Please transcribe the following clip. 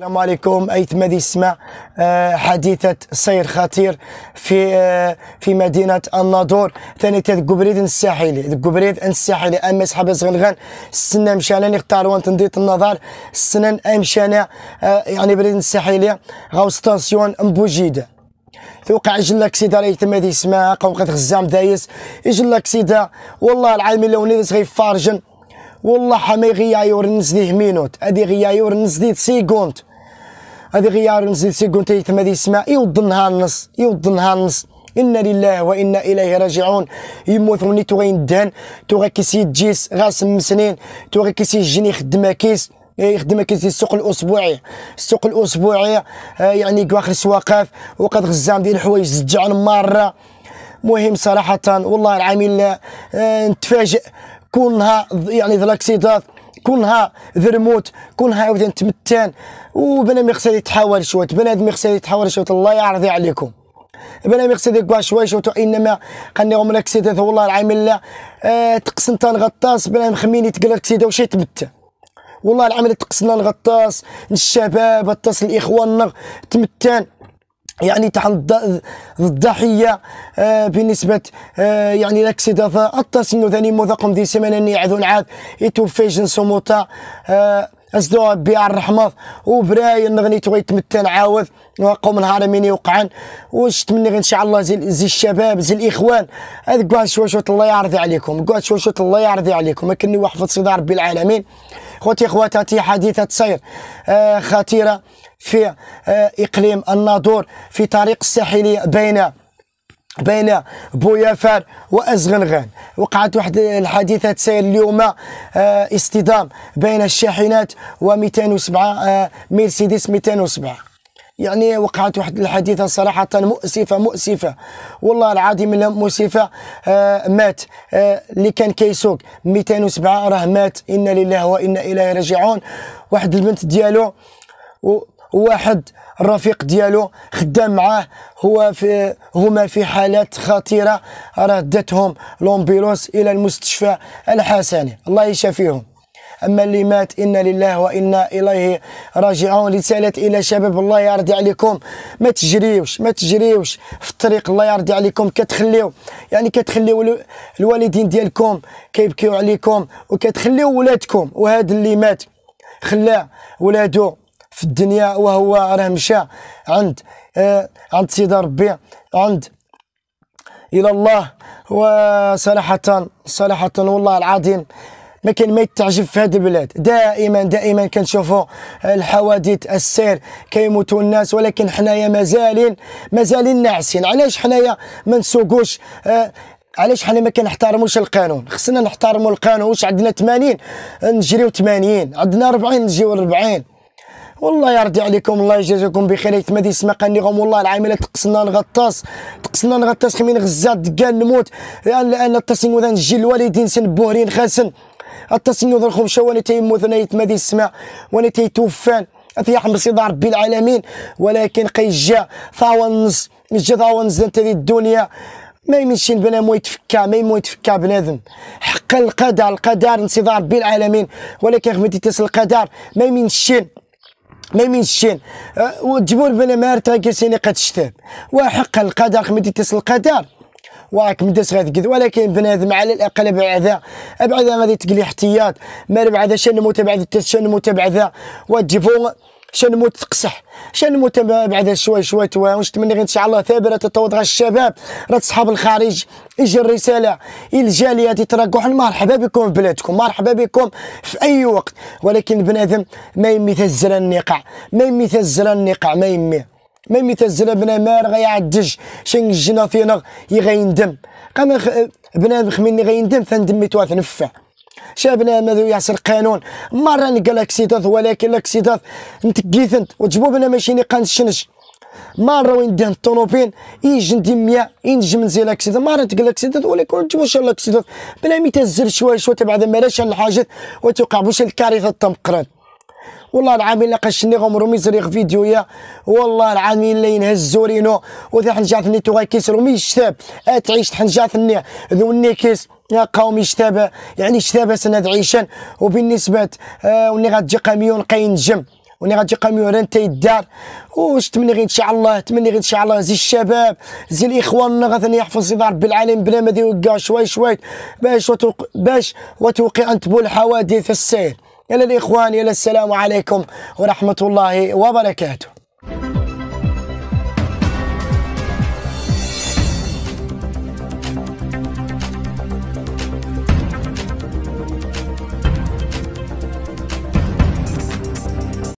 السلام عليكم ايتما يسمع آه، حديثة سير خطير في آه، في مدينة الناظور ثاني تقبريد الساحلي تقبريد الساحلي اما صحاب صغنغان السنة مشانا نختاروا تنضيط النظر السنة امشانا آه، يعني بريد الساحلي غاو ستاسيون مبوجيده توقع اجل كسيدا راه يتم هذه اسمها قوقة غزام دايس اجل كسيدا والله العالم لو صغير فارجن والله حمي غيايور نزديه مينوت هادي غيايور نزديه سيكوند هذا غيار نزيد قلت تيتم هذه السماء يوض النهار نص يوض النهار نص إنا لله وإنا إليه راجعون يموت مني توغي ندهن توغي كيسي تجيس غاسم مسنين توغي كيسي جيني خدمه كيس يخدم كيس إيه، السوق الاسبوعي السوق الاسبوعي آه، يعني كواخر سواقات وقد غزام ديال الحوايج زجعن مره مهم صراحه والله العامل آه، نتفاجئ كل نهار يعني ذا الاكسيدات كل نهار ذرموت كل نهار عاوتاني تمتان وبنادم خصو يتحاول شويه بنادم خصو يتحاول شويه الله يعرضي عليكم بنادم خصو يدير شويه انما قنيهم لك سيده والله العامل لا أه تقسم تان غطاس بنادم خميني تقلر كسيده وشي تمتان والله العامل تقسنا الغطاس الشباب غطاس اخواننا تمتان يعني تحت الضحيه آه، بنسبه آه، يعني لاكسيدا التسنو ذاني مذقم دي سمانه يعذون عاد يتوفيجن سموطه آه، أزدو بيع الرحمة وبراي نغني تغي تمتن عاوذ وقوم نهار مين يوقعن واش تمني ان شاء الله زي, زي الشباب زي الاخوان هذا كواع شوشوت الله يرضي عليكم كواع شوشوت الله يرضي عليكم كني وحفظ صدار رب العالمين خوتي خواتاتي حديثة تصير آه خطيرة في آه، إقليم الناظور في طريق الساحلية بين بين بويافار وازغنغان وقعت واحد الحادثه تسير اليوم آه، اصطدام بين الشاحنات و207 مرسيدس 207 يعني وقعت واحد الحادثه صراحه مؤسفه مؤسفه والله العظيم انها مؤسفه آه مات آه، اللي آه كان كيسوق 207 راه مات انا لله وانا اليه راجعون واحد البنت ديالو واحد الرفيق ديالو خدام معاه هو في هما في حالات خطيره راه داتهم الى المستشفى الحسني الله يشافيهم اما اللي مات انا لله وانا اليه راجعون رساله الى شباب الله يرضي عليكم ما تجريوش ما تجريوش في الطريق الله يرضي عليكم كتخليو يعني كتخليو الوالدين ديالكم كيبكيو عليكم وكتخليو ولادكم وهذا اللي مات خلى ولادو في الدنيا وهو راه مشى عند آه عند سيدي ربي عند الى الله وصراحه صراحه والله العظيم ما كان ما يتعجب في هذه البلاد دائما دائما كنشوفوا الحوادث السير كيموتوا الناس ولكن حنايا مازالين مازالين ناعسين علاش حنايا ما نسوقوش آه علاش حنا ما كنحترموش القانون خصنا نحترموا القانون واش عندنا 80 نجريو 80 عندنا 40 نجيو 40 والله يرضي عليكم الله يجازيكم بخير تما دي سما قانيغهم والله العامله تقصنا نغطاس تقصنا نغطاس خمين غزات كان نموت لان التصين وذا نجي الوالدين بوهرين خاسن التصين وذا الخمشه وانا تيموثنا يتما دي السماء وانا تيتوفان اثياح سيد ربي العالمين ولكن قيجا ثاونز جا ثاونز انت ذي الدنيا ما يمشي بلا مو يتفكى ما يمو يتفكى بنادم حق القدر القدر نسي ربي العالمين ولكن خمدي تسل القدر ما يمشي ما يمينش الشين أه، وتجبون بلا مارتا كسيني قد شتاب وحق القدر مدي تسل القدر واك مدس غادي ولكن بنادم على الاقل بعدا بعدا غادي تقلي احتياط ما بعدا شنو متبعد شنو متبعد وتجيبو شنموت تقصح شنموت بعد شوي شوي توا ونتمنى غير ان شاء الله ثابره تتوضع الشباب راه صحاب الخارج يجي الرساله الجاليه تترقح مرحبا بكم في بلادكم مرحبا بكم في اي وقت ولكن بنادم ما يمي تهزل النقع ما يمي تهزل النقع ما يمي ما يمي تهزل بنا مار غيعدج شنج جنا فينا غيندم قام بنادم خميني غيندم تندمي توا تنفع شابنا ماذا يعصر قانون مرة نقل اكسيداث ولكن اكسيتاث نتقيثنت وتجبو بنا ماشي نقان الشنج مرة وين دهن الطونوبين يجن دي ميا ينجم نزيل اكسيداث مرة نقل اكسيداث ولكن تجبو شال اكسيتاث بلا مي الزر شوية شوية بعد ما لاش الحاجات وتوقع بوش الكارثة تمقران والله العام الا قشني غمرو ميزريغ فيديويا والله العام الا ينهز زورينو وذا حنجات نيتو كيس رومي الشتاب اتعيش حنجات ذو النيكيس يا قوم اجتبى يعني اجتبى سند عيشان وبالنسبة آه واللي غتجي قاين جم واللي غتجي قاميون انتي يدار واش تمني غير ان شاء الله تمني غير ان شاء الله زي الشباب زي الاخوان غادي يحفظ سيدي رب العالمين بلا ما يوقع شوي شوي باش وتوق... باش وتوقي انت بول حوادث السير يلا الاخوان يلا السلام عليكم ورحمه الله وبركاته